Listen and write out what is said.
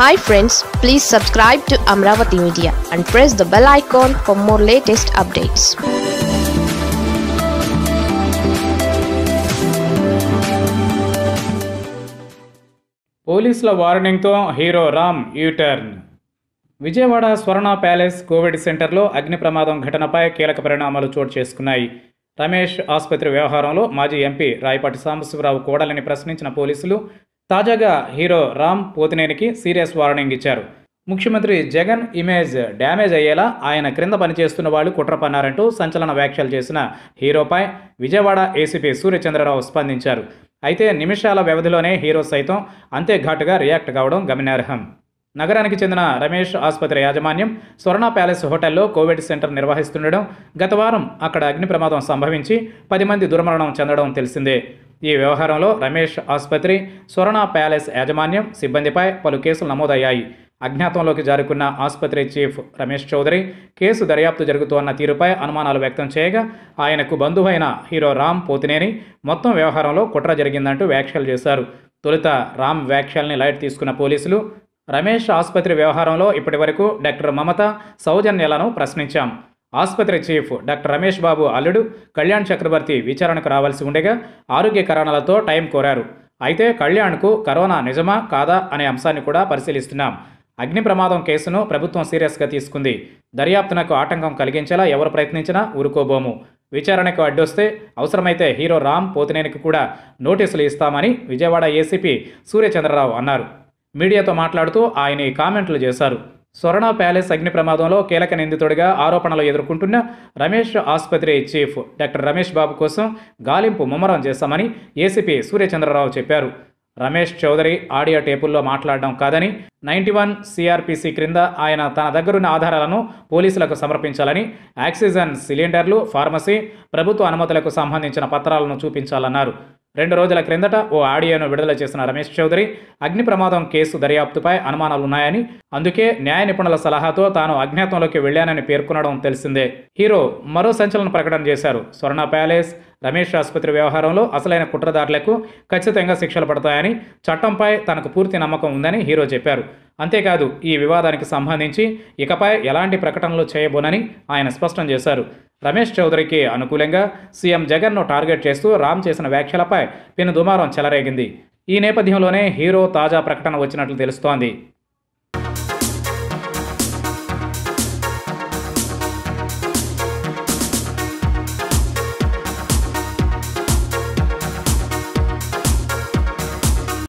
hi friends please subscribe to Amaravati media and press the bell icon for more latest updates పోలీసుల వార్నింగ్తో hero Ram U turn Vijayawada Swarna palace Covid సెంటర్లో అగ్ని ప్రమాదం ఘటనపై కీలక పరిణామాలు చోటు చేసుకున్నాయి రమేష్ ఆసుపత్రి వ్యవహారంలో మాజీ ఎంపీ రాయపాటి సాంబశివరావు కోడలని ప్రశ్నించిన పోలీసులు తాజాగా హీరో రామ్ పోతినేనికి సీరియస్ వార్నింగ్ ఇచ్చారు ముఖ్యమంత్రి జగన్ ఇమేజ్ డ్యామేజ్ అయ్యేలా ఆయన క్రింద పనిచేస్తున్న వాళ్ళు కుట్ర పన్నారంటూ సంచలన వ్యాఖ్యలు చేసిన హీరోపై విజయవాడ ఏసీపీ సూర్యచంద్రరావు స్పందించారు అయితే నిమిషాల వ్యవధిలోనే హీరో సైతం అంతే ఘాటుగా రియాక్ట్ కావడం గమనార్హం నగరానికి చెందిన రమేష్ ఆసుపత్రి యాజమాన్యం స్వర్ణ ప్యాలెస్ హోటల్లో కోవిడ్ సెంటర్ నిర్వహిస్తుండడం గత వారం అక్కడ అగ్ని ప్రమాదం సంభవించి పది మంది దుర్మరణం చెందడం తెలిసిందే ఈ వ్యవహారంలో రమేష్ ఆసుపత్రి స్వర్ణ ప్యాలెస్ యాజమాన్యం సిబ్బందిపై పలు కేసులు నమోదయ్యాయి అజ్ఞాతంలోకి జారుకున్న ఆసుపత్రి చీఫ్ రమేష్ చౌదరి కేసు దర్యాప్తు జరుగుతోన్న తీరుపై అనుమానాలు వ్యక్తం చేయగా ఆయనకు బంధువైన హీరో రామ్ పోతినేని మొత్తం వ్యవహారంలో కుట్ర జరిగిందంటూ వ్యాఖ్యలు చేశారు తొలుత రామ్ వ్యాఖ్యల్ని లైట్ తీసుకున్న పోలీసులు రమేష్ ఆసుపత్రి వ్యవహారంలో ఇప్పటివరకు డాక్టర్ మమత సౌజన్యలను ప్రశ్నించాం ఆసుపత్రి చీఫ్ డాక్టర్ రమేష్ బాబు అల్లుడు కళ్యాణ్ చక్రవర్తి విచారణకు రావాల్సి ఉండగా ఆరోగ్య కారణాలతో టైం కోరారు అయితే కళ్యాణ్కు కరోనా నిజమా కాదా అనే అంశాన్ని కూడా పరిశీలిస్తున్నాం అగ్ని ప్రమాదం కేసును ప్రభుత్వం సీరియస్గా తీసుకుంది దర్యాప్తునకు ఆటంకం కలిగించేలా ఎవరు ప్రయత్నించినా ఊరుకోబోము విచారణకు అడ్డొస్తే అవసరమైతే హీరో రామ్ పోతినేనికి కూడా నోటీసులు ఇస్తామని విజయవాడ ఏసీపీ సూర్యచంద్రరావు అన్నారు మీడియాతో మాట్లాడుతూ ఆయన ఈ కామెంట్లు చేశారు స్వర్ణ ప్యాలెస్ అగ్ని ప్రమాదంలో కీలక నిందితుడిగా ఆరోపణలు ఎదుర్కొంటున్న రమేష్ ఆసుపత్రి చీఫ్ డాక్టర్ రమేష్ బాబు కోసం గాలింపు ముమ్మరం చేస్తామని ఏసీపీ సూర్యచంద్రరావు చెప్పారు రమేష్ చౌదరి ఆడియో టేపుల్లో మాట్లాడడం కాదని నైంటీ వన్ సిఆర్పిసి క్రింద ఆయన తన దగ్గరున్న ఆధారాలను పోలీసులకు సమర్పించాలని ఆక్సిజన్ సిలిండర్లు ఫార్మసీ ప్రభుత్వ అనుమతులకు సంబంధించిన పత్రాలను చూపించాలన్నారు రెండు రోజుల క్రిందట ఓ ఆడియోను విడుదల చేసిన రమేష్ చౌదరి అగ్ని ప్రమాదం కేసు దర్యాప్తుపై అనుమానాలున్నాయని అందుకే న్యాయ నిపుణుల సలహాతో తాను అజ్ఞాతంలోకి వెళ్లానని పేర్కొనడం తెలిసిందే హీరో మరో సంచలన ప్రకటన చేశారు స్వర్ణ ప్యాలెస్ రమేష్ ఆసుపత్రి వ్యవహారంలో అసలైన కుట్రదారులకు ఖచ్చితంగా శిక్షలు పడతాయని చట్టంపై తనకు పూర్తి నమ్మకం ఉందని హీరో చెప్పారు అంతేకాదు ఈ వివాదానికి సంబంధించి ఇకపై ఎలాంటి ప్రకటనలు చేయబోనని ఆయన స్పష్టం చేశారు రమేష్ చౌదరికి అనుకూలంగా సీఎం జగన్ను టార్గెట్ చేస్తూ రామ్ చేసిన వ్యాఖ్యలపై పెను దుమారం చెలరేగింది ఈ నేపథ్యంలోనే హీరో తాజా ప్రకటన వచ్చినట్లు తెలుస్తోంది